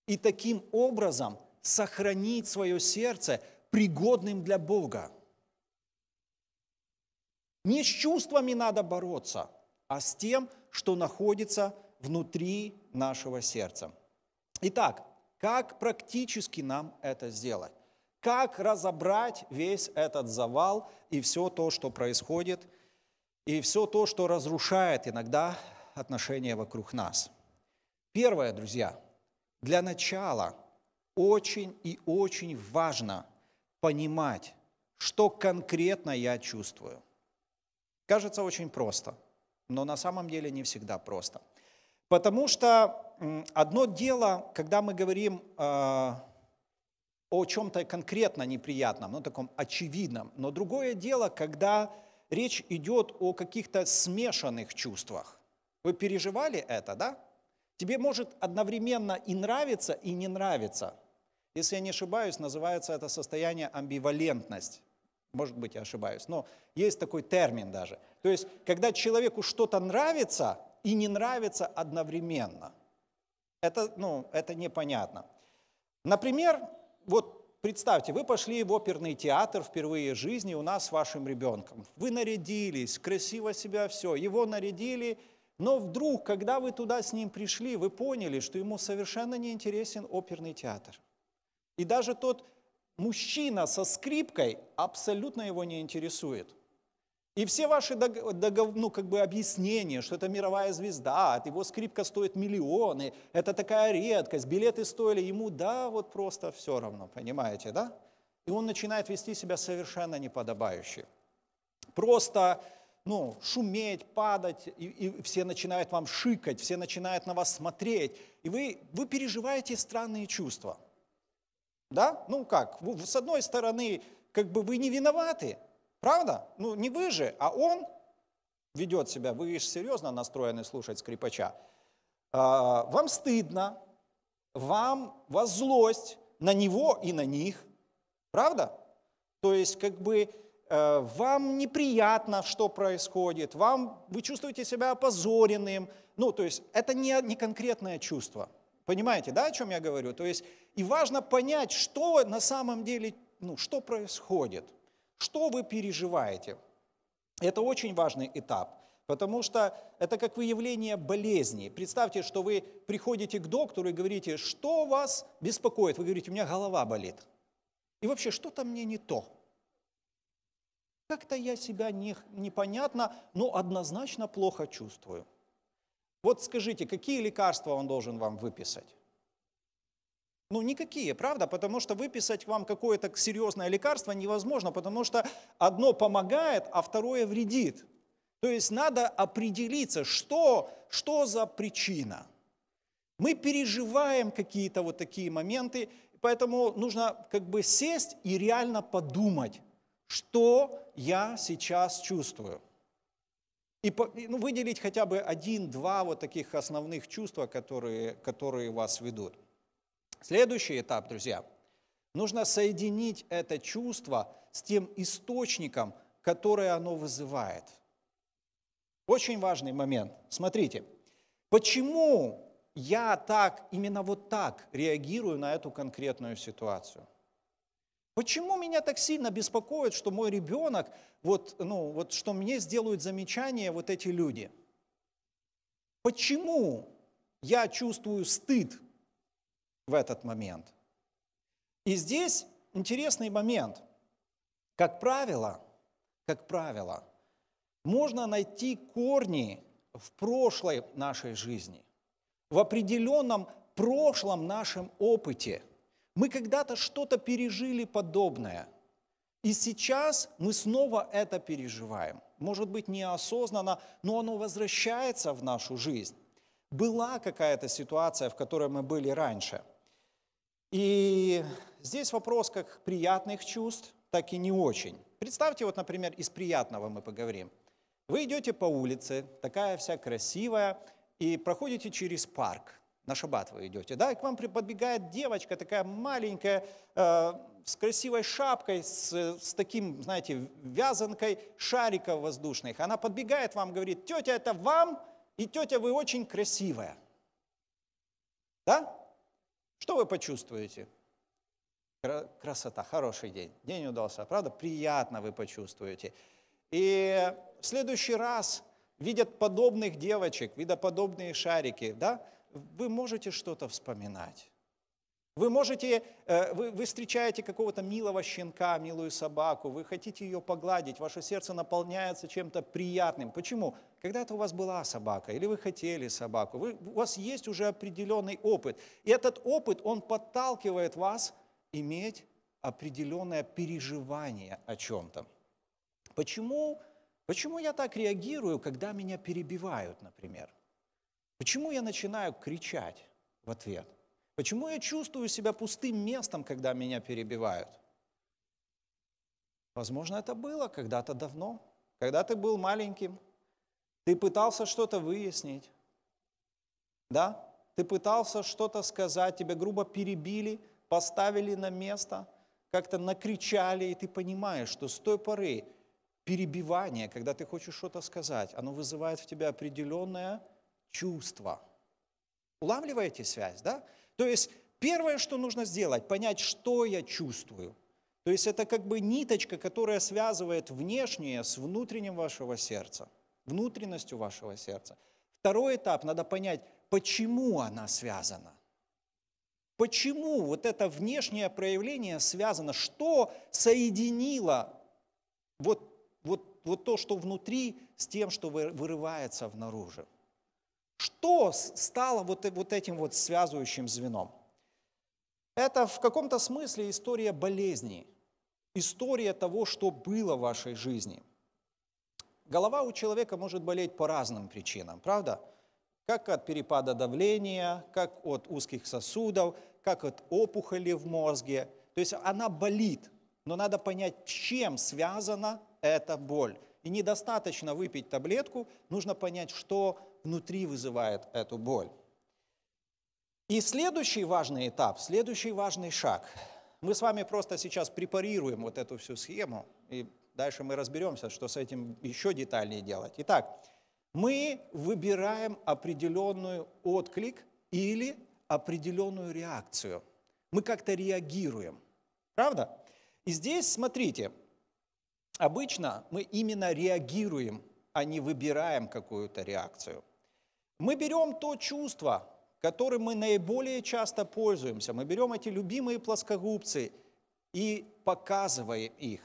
и таким образом сохранить свое сердце пригодным для Бога. Не с чувствами надо бороться, а с тем, что находится внутри нашего сердца. Итак, как практически нам это сделать? Как разобрать весь этот завал и все то, что происходит, и все то, что разрушает иногда отношения вокруг нас? Первое, друзья – для начала очень и очень важно понимать, что конкретно я чувствую. Кажется очень просто, но на самом деле не всегда просто. Потому что одно дело, когда мы говорим э, о чем-то конкретно неприятном, ну таком очевидном, но другое дело, когда речь идет о каких-то смешанных чувствах. Вы переживали это, да? Тебе может одновременно и нравиться, и не нравиться. Если я не ошибаюсь, называется это состояние амбивалентность. Может быть, я ошибаюсь, но есть такой термин даже. То есть, когда человеку что-то нравится и не нравится одновременно. Это, ну, это непонятно. Например, вот представьте, вы пошли в оперный театр впервые в жизни у нас с вашим ребенком. Вы нарядились, красиво себя все, его нарядили – но вдруг, когда вы туда с ним пришли, вы поняли, что ему совершенно не интересен оперный театр. И даже тот мужчина со скрипкой абсолютно его не интересует. И все ваши Ну, как бы объяснения, что это мировая звезда, его скрипка стоит миллионы, это такая редкость, билеты стоили ему, да, вот просто все равно, понимаете, да? И он начинает вести себя совершенно неподобающе. Просто ну, шуметь, падать, и, и все начинают вам шикать, все начинают на вас смотреть, и вы, вы переживаете странные чувства. Да? Ну как, с одной стороны, как бы вы не виноваты, правда? Ну не вы же, а он ведет себя, вы же серьезно настроены слушать скрипача. А, вам стыдно, вам, вас злость на него и на них, правда? То есть как бы Э, вам неприятно, что происходит, вам, вы чувствуете себя опозоренным. Ну, то есть это не, не конкретное чувство. Понимаете, да, о чем я говорю? То есть и важно понять, что на самом деле, ну, что происходит, что вы переживаете. Это очень важный этап, потому что это как выявление болезни. Представьте, что вы приходите к доктору и говорите, что вас беспокоит. Вы говорите, у меня голова болит. И вообще, что-то мне не то. Как-то я себя не, непонятно, но однозначно плохо чувствую. Вот скажите, какие лекарства он должен вам выписать? Ну, никакие, правда? Потому что выписать вам какое-то серьезное лекарство невозможно, потому что одно помогает, а второе вредит. То есть надо определиться, что, что за причина. Мы переживаем какие-то вот такие моменты, поэтому нужно как бы сесть и реально подумать, что я сейчас чувствую. И ну, выделить хотя бы один-два вот таких основных чувства, которые, которые вас ведут. Следующий этап, друзья. Нужно соединить это чувство с тем источником, которое оно вызывает. Очень важный момент. Смотрите, почему я так, именно вот так реагирую на эту конкретную ситуацию? Почему меня так сильно беспокоит, что мой ребенок, вот, ну, вот что мне сделают замечания вот эти люди? Почему я чувствую стыд в этот момент? И здесь интересный момент. Как правило, как правило, можно найти корни в прошлой нашей жизни, в определенном прошлом нашем опыте – мы когда-то что-то пережили подобное, и сейчас мы снова это переживаем. Может быть, неосознанно, но оно возвращается в нашу жизнь. Была какая-то ситуация, в которой мы были раньше. И здесь вопрос как приятных чувств, так и не очень. Представьте, вот, например, из приятного мы поговорим. Вы идете по улице, такая вся красивая, и проходите через парк на шаббат вы идете, да, и к вам подбегает девочка такая маленькая, э, с красивой шапкой, с, с таким, знаете, вязанкой шариков воздушных. Она подбегает вам, говорит, тетя, это вам, и тетя, вы очень красивая. Да? Что вы почувствуете? Красота, хороший день. День удался, правда? Приятно вы почувствуете. И в следующий раз видят подобных девочек, видят подобные шарики, да? вы можете что-то вспоминать. Вы можете, э, вы, вы встречаете какого-то милого щенка, милую собаку, вы хотите ее погладить, ваше сердце наполняется чем-то приятным. Почему? Когда-то у вас была собака, или вы хотели собаку, вы, у вас есть уже определенный опыт. И этот опыт, он подталкивает вас иметь определенное переживание о чем-то. Почему, почему я так реагирую, когда меня перебивают, например? Почему я начинаю кричать в ответ? Почему я чувствую себя пустым местом, когда меня перебивают? Возможно, это было когда-то давно, когда ты был маленьким, ты пытался что-то выяснить, да? Ты пытался что-то сказать, тебя грубо перебили, поставили на место, как-то накричали, и ты понимаешь, что с той поры перебивание, когда ты хочешь что-то сказать, оно вызывает в тебя определенное чувства. Улавливаете связь, да? То есть первое, что нужно сделать, понять, что я чувствую. То есть это как бы ниточка, которая связывает внешнее с внутренним вашего сердца, внутренностью вашего сердца. Второй этап, надо понять, почему она связана. Почему вот это внешнее проявление связано, что соединило вот, вот, вот то, что внутри, с тем, что вырывается внаружи. Что стало вот, э, вот этим вот связывающим звеном? Это в каком-то смысле история болезни, история того, что было в вашей жизни. Голова у человека может болеть по разным причинам, правда? Как от перепада давления, как от узких сосудов, как от опухоли в мозге. То есть она болит, но надо понять, чем связана эта боль. И недостаточно выпить таблетку, нужно понять, что внутри вызывает эту боль. И следующий важный этап, следующий важный шаг. Мы с вами просто сейчас препарируем вот эту всю схему, и дальше мы разберемся, что с этим еще детальнее делать. Итак, мы выбираем определенную отклик или определенную реакцию. Мы как-то реагируем. Правда? И здесь, смотрите, обычно мы именно реагируем, а не выбираем какую-то реакцию – мы берем то чувство, которым мы наиболее часто пользуемся. Мы берем эти любимые плоскогубцы и показываем их.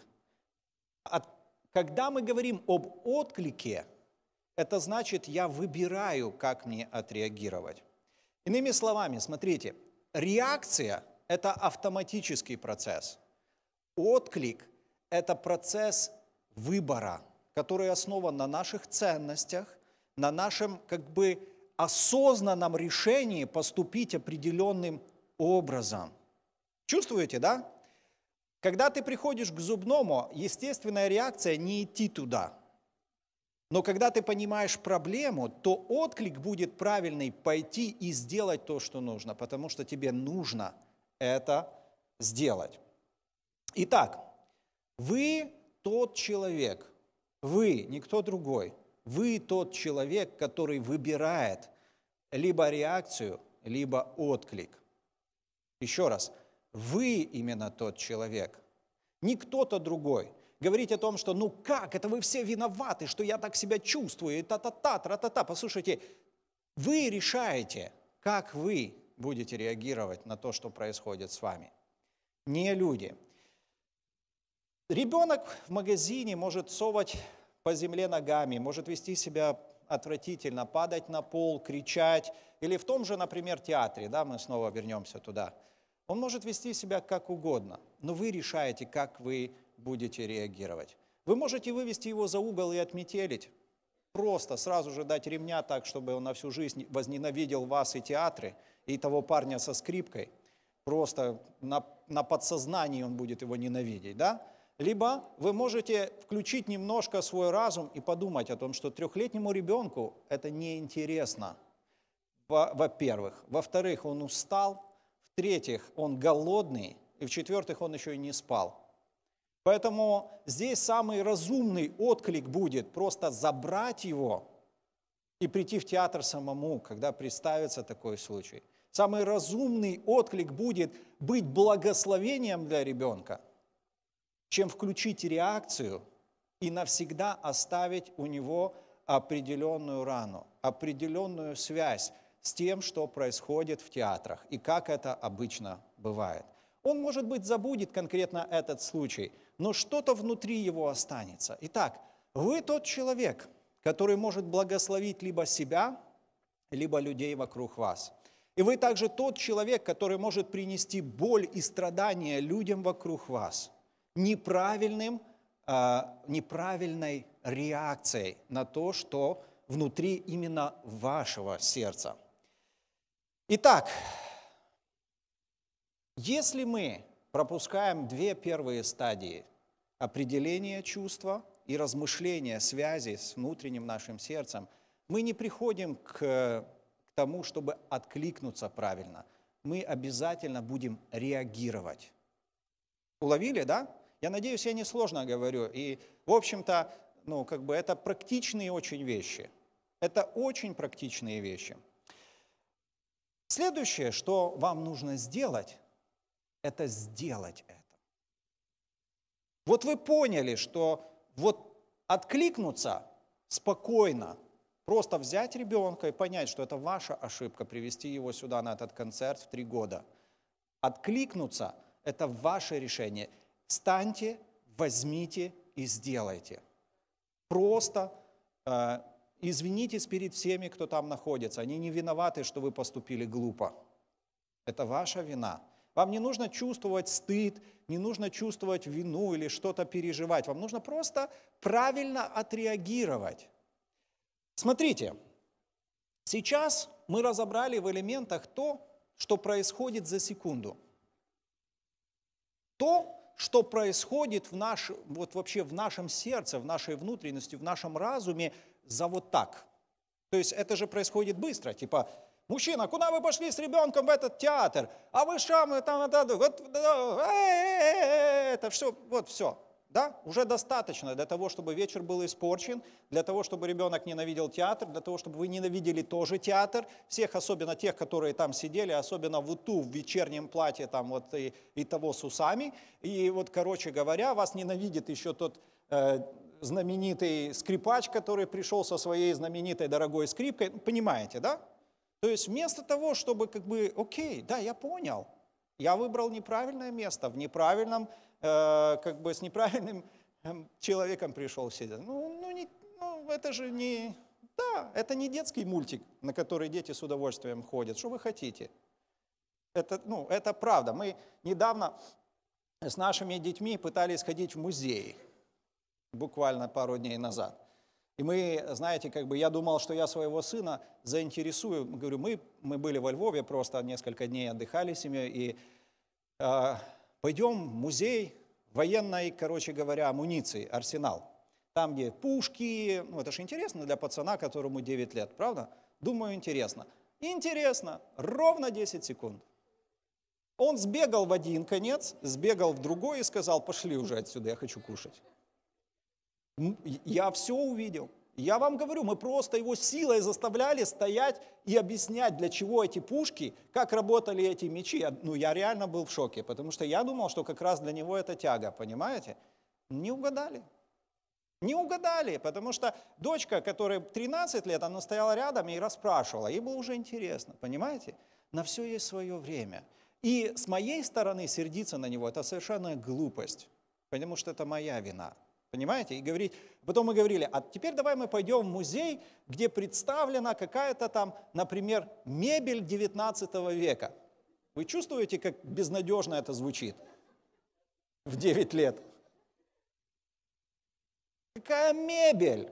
Когда мы говорим об отклике, это значит, я выбираю, как мне отреагировать. Иными словами, смотрите, реакция – это автоматический процесс. Отклик – это процесс выбора, который основан на наших ценностях, на нашем как бы осознанном решении поступить определенным образом. Чувствуете, да? Когда ты приходишь к зубному, естественная реакция не идти туда. Но когда ты понимаешь проблему, то отклик будет правильный пойти и сделать то, что нужно, потому что тебе нужно это сделать. Итак, вы тот человек, вы, никто другой, вы тот человек, который выбирает либо реакцию, либо отклик. Еще раз, вы именно тот человек, не кто-то другой. Говорить о том, что ну как, это вы все виноваты, что я так себя чувствую, и та-та-та, тра-та-та. Послушайте, вы решаете, как вы будете реагировать на то, что происходит с вами. Не люди. Ребенок в магазине может совать по земле ногами, может вести себя отвратительно, падать на пол, кричать. Или в том же, например, театре, да, мы снова вернемся туда. Он может вести себя как угодно, но вы решаете, как вы будете реагировать. Вы можете вывести его за угол и отметелить. Просто сразу же дать ремня так, чтобы он на всю жизнь возненавидел вас и театры, и того парня со скрипкой. Просто на, на подсознании он будет его ненавидеть, да? Либо вы можете включить немножко свой разум и подумать о том, что трехлетнему ребенку это неинтересно, во-первых. Во-вторых, он устал. В-третьих, он голодный. И в-четвертых, он еще и не спал. Поэтому здесь самый разумный отклик будет просто забрать его и прийти в театр самому, когда представится такой случай. Самый разумный отклик будет быть благословением для ребенка – чем включить реакцию и навсегда оставить у него определенную рану, определенную связь с тем, что происходит в театрах и как это обычно бывает. Он, может быть, забудет конкретно этот случай, но что-то внутри его останется. Итак, вы тот человек, который может благословить либо себя, либо людей вокруг вас. И вы также тот человек, который может принести боль и страдания людям вокруг вас – неправильным, а, неправильной реакцией на то, что внутри именно вашего сердца. Итак, если мы пропускаем две первые стадии – определения чувства и размышления связи с внутренним нашим сердцем, мы не приходим к тому, чтобы откликнуться правильно. Мы обязательно будем реагировать. Уловили, да? Я надеюсь, я не сложно говорю. И, в общем-то, ну, как бы это практичные очень вещи. Это очень практичные вещи. Следующее, что вам нужно сделать, это сделать это. Вот вы поняли, что вот откликнуться спокойно, просто взять ребенка и понять, что это ваша ошибка, привести его сюда на этот концерт в три года. Откликнуться – это ваше решение – встаньте, возьмите и сделайте. Просто э, извинитесь перед всеми, кто там находится. Они не виноваты, что вы поступили глупо. Это ваша вина. Вам не нужно чувствовать стыд, не нужно чувствовать вину или что-то переживать. Вам нужно просто правильно отреагировать. Смотрите, сейчас мы разобрали в элементах то, что происходит за секунду. То, что происходит в наш, вот вообще в нашем сердце, в нашей внутренности, в нашем разуме за вот так. То есть это же происходит быстро, типа, мужчина, куда вы пошли с ребенком в этот театр? А вы шамы там, это, вот, э, э, э, это все, вот все. Да, уже достаточно для того, чтобы вечер был испорчен, для того, чтобы ребенок ненавидел театр, для того, чтобы вы ненавидели тоже театр, всех, особенно тех, которые там сидели, особенно в УТУ в вечернем платье там вот и, и того с усами. И вот, короче говоря, вас ненавидит еще тот э, знаменитый скрипач, который пришел со своей знаменитой дорогой скрипкой. Понимаете, да? То есть вместо того, чтобы как бы, окей, да, я понял, я выбрал неправильное место в неправильном э, как бы с неправильным эм, человеком пришел сидя. Ну, ну, не, ну, это же не... Да, это не детский мультик, на который дети с удовольствием ходят. Что вы хотите? Это, ну, это правда. Мы недавно с нашими детьми пытались ходить в музей, буквально пару дней назад. И мы, знаете, как бы я думал, что я своего сына заинтересую. Говорю, мы, мы были во Львове, просто несколько дней отдыхали с семьей, и э, пойдем в музей военной, короче говоря, амуниции, арсенал. Там, где пушки, ну это же интересно для пацана, которому 9 лет, правда? Думаю, интересно. Интересно, ровно 10 секунд. Он сбегал в один конец, сбегал в другой и сказал, пошли уже отсюда, я хочу кушать. Я все увидел. Я вам говорю, мы просто его силой заставляли стоять и объяснять, для чего эти пушки, как работали эти мечи. Ну, я реально был в шоке, потому что я думал, что как раз для него это тяга, понимаете? Не угадали. Не угадали, потому что дочка, которой 13 лет, она стояла рядом и расспрашивала. Ей было уже интересно, понимаете? На все есть свое время. И с моей стороны сердиться на него – это совершенно глупость, потому что это моя вина. Понимаете? И говорить. Потом мы говорили, а теперь давай мы пойдем в музей, где представлена какая-то там, например, мебель 19 века. Вы чувствуете, как безнадежно это звучит в 9 лет? Какая мебель?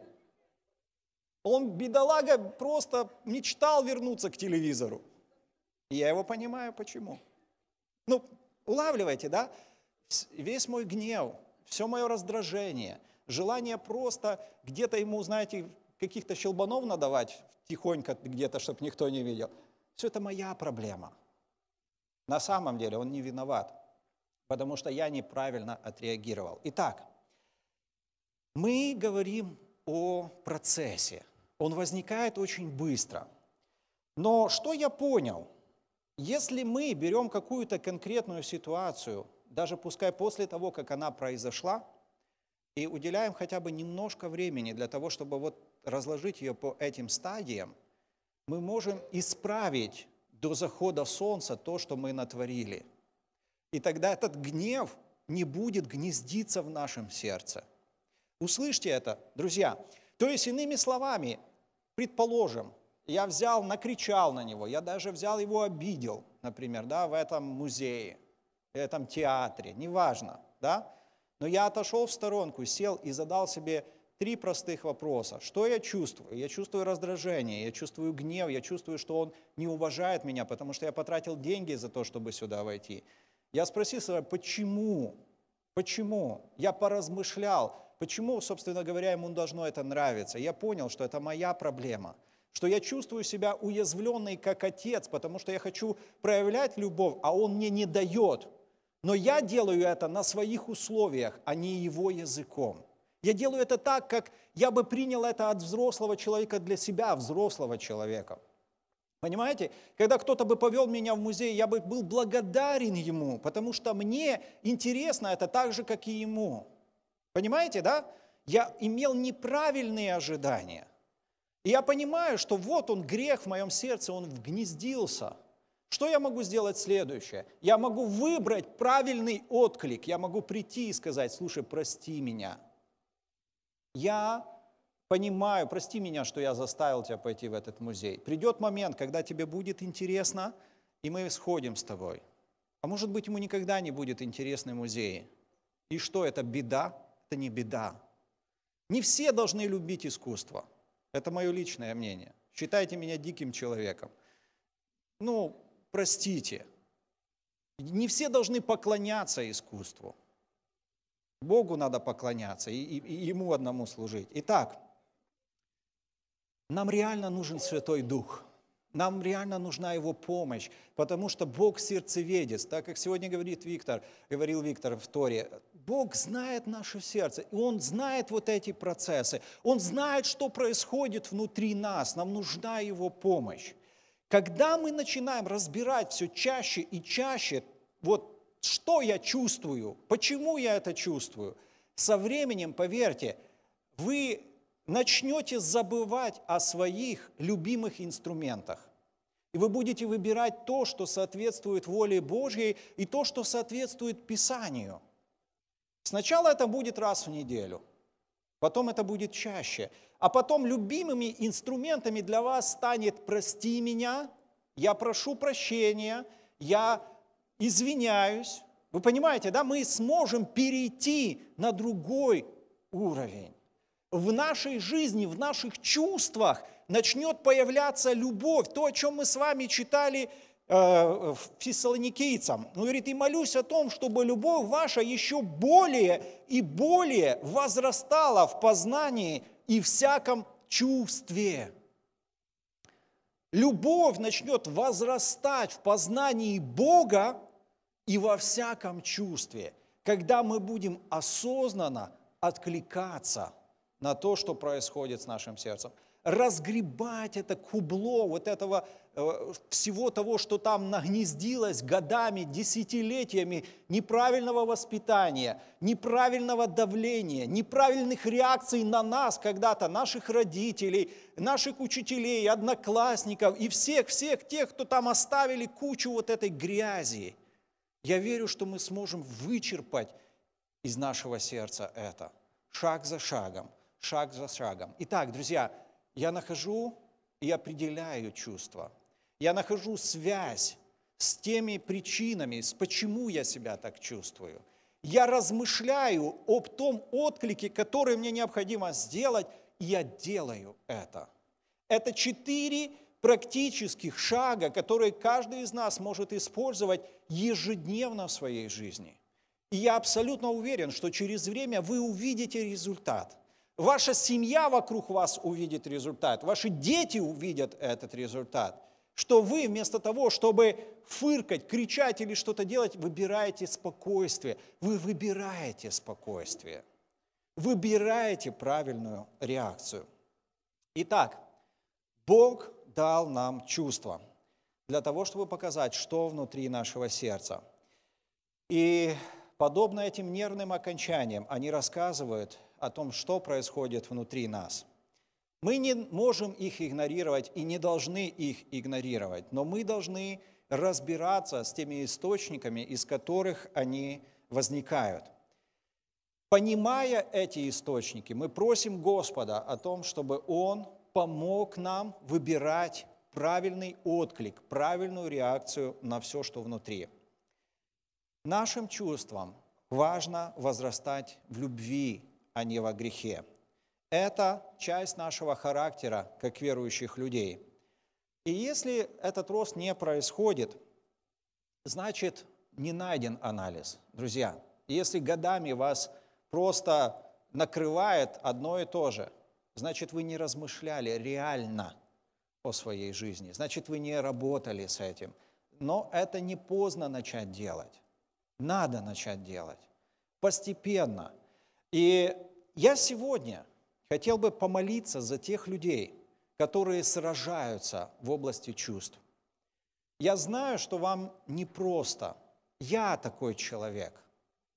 Он, бедолага, просто мечтал вернуться к телевизору. я его понимаю, почему. Ну, улавливайте, да? Весь мой гнев – все мое раздражение, желание просто где-то ему, знаете, каких-то щелбанов надавать тихонько где-то, чтобы никто не видел. Все это моя проблема. На самом деле он не виноват, потому что я неправильно отреагировал. Итак, мы говорим о процессе. Он возникает очень быстро. Но что я понял? Если мы берем какую-то конкретную ситуацию – даже пускай после того, как она произошла, и уделяем хотя бы немножко времени для того, чтобы вот разложить ее по этим стадиям, мы можем исправить до захода солнца то, что мы натворили. И тогда этот гнев не будет гнездиться в нашем сердце. Услышьте это, друзья. То есть, иными словами, предположим, я взял, накричал на него, я даже взял его, обидел, например, да, в этом музее – этом театре, неважно, да? Но я отошел в сторонку, сел и задал себе три простых вопроса. Что я чувствую? Я чувствую раздражение, я чувствую гнев, я чувствую, что он не уважает меня, потому что я потратил деньги за то, чтобы сюда войти. Я спросил себя, почему? Почему? Я поразмышлял, почему, собственно говоря, ему должно это нравиться. Я понял, что это моя проблема – что я чувствую себя уязвленный как отец, потому что я хочу проявлять любовь, а он мне не дает. Но я делаю это на своих условиях, а не его языком. Я делаю это так, как я бы принял это от взрослого человека для себя, а взрослого человека. Понимаете, когда кто-то бы повел меня в музей, я бы был благодарен ему, потому что мне интересно это так же, как и ему. Понимаете, да? Я имел неправильные ожидания. И я понимаю, что вот он, грех в моем сердце, он вгнездился – что я могу сделать следующее? Я могу выбрать правильный отклик, я могу прийти и сказать, слушай, прости меня. Я понимаю, прости меня, что я заставил тебя пойти в этот музей. Придет момент, когда тебе будет интересно, и мы сходим с тобой. А может быть, ему никогда не будет интересны музеи. И что, это беда? Это не беда. Не все должны любить искусство. Это мое личное мнение. Считайте меня диким человеком. Ну, простите. Не все должны поклоняться искусству. Богу надо поклоняться и, и, и Ему одному служить. Итак, нам реально нужен Святой Дух. Нам реально нужна Его помощь, потому что Бог сердцеведец, так как сегодня говорит Виктор, говорил Виктор в Торе. Бог знает наше сердце, и Он знает вот эти процессы. Он знает, что происходит внутри нас. Нам нужна Его помощь. Когда мы начинаем разбирать все чаще и чаще, вот что я чувствую, почему я это чувствую, со временем, поверьте, вы начнете забывать о своих любимых инструментах. И вы будете выбирать то, что соответствует воле Божьей, и то, что соответствует Писанию. Сначала это будет раз в неделю – Потом это будет чаще. А потом любимыми инструментами для вас станет «прости меня», «я прошу прощения», «я извиняюсь». Вы понимаете, да, мы сможем перейти на другой уровень. В нашей жизни, в наших чувствах начнет появляться любовь, то, о чем мы с вами читали э, фессалоникийцам. Он говорит, и молюсь о том, чтобы любовь ваша еще более и более возрастала в познании и всяком чувстве. Любовь начнет возрастать в познании Бога и во всяком чувстве, когда мы будем осознанно откликаться – на то, что происходит с нашим сердцем. Разгребать это кубло вот этого э, всего того, что там нагнездилось годами, десятилетиями неправильного воспитания, неправильного давления, неправильных реакций на нас когда-то, наших родителей, наших учителей, одноклассников и всех-всех тех, кто там оставили кучу вот этой грязи. Я верю, что мы сможем вычерпать из нашего сердца это шаг за шагом – шаг за шагом. Итак, друзья, я нахожу и определяю чувства. Я нахожу связь с теми причинами, с почему я себя так чувствую. Я размышляю об том отклике, который мне необходимо сделать, и я делаю это. Это четыре практических шага, которые каждый из нас может использовать ежедневно в своей жизни. И я абсолютно уверен, что через время вы увидите результат – Ваша семья вокруг вас увидит результат, ваши дети увидят этот результат, что вы вместо того, чтобы фыркать, кричать или что-то делать, выбираете спокойствие. Вы выбираете спокойствие. Выбираете правильную реакцию. Итак, Бог дал нам чувства для того, чтобы показать, что внутри нашего сердца. И подобно этим нервным окончаниям, они рассказывают о том, что происходит внутри нас. Мы не можем их игнорировать и не должны их игнорировать, но мы должны разбираться с теми источниками, из которых они возникают. Понимая эти источники, мы просим Господа о том, чтобы Он помог нам выбирать правильный отклик, правильную реакцию на все, что внутри. Нашим чувствам важно возрастать в любви а не во грехе. Это часть нашего характера, как верующих людей. И если этот рост не происходит, значит, не найден анализ. Друзья, если годами вас просто накрывает одно и то же, значит, вы не размышляли реально о своей жизни, значит, вы не работали с этим. Но это не поздно начать делать. Надо начать делать. Постепенно. И я сегодня хотел бы помолиться за тех людей, которые сражаются в области чувств. Я знаю, что вам непросто. Я такой человек.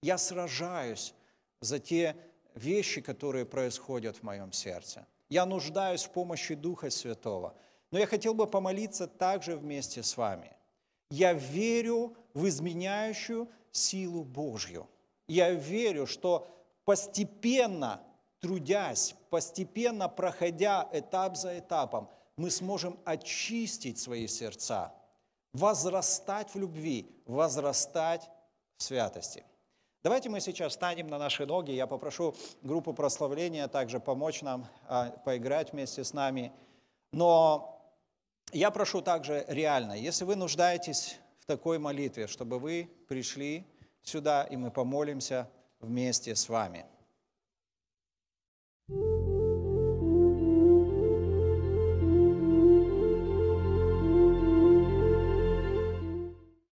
Я сражаюсь за те вещи, которые происходят в моем сердце. Я нуждаюсь в помощи Духа Святого. Но я хотел бы помолиться также вместе с вами. Я верю в изменяющую силу Божью. Я верю, что постепенно трудясь, постепенно проходя этап за этапом, мы сможем очистить свои сердца, возрастать в любви, возрастать в святости. Давайте мы сейчас встанем на наши ноги. Я попрошу группу прославления также помочь нам а, поиграть вместе с нами. Но я прошу также реально, если вы нуждаетесь в такой молитве, чтобы вы пришли сюда, и мы помолимся – вместе с вами.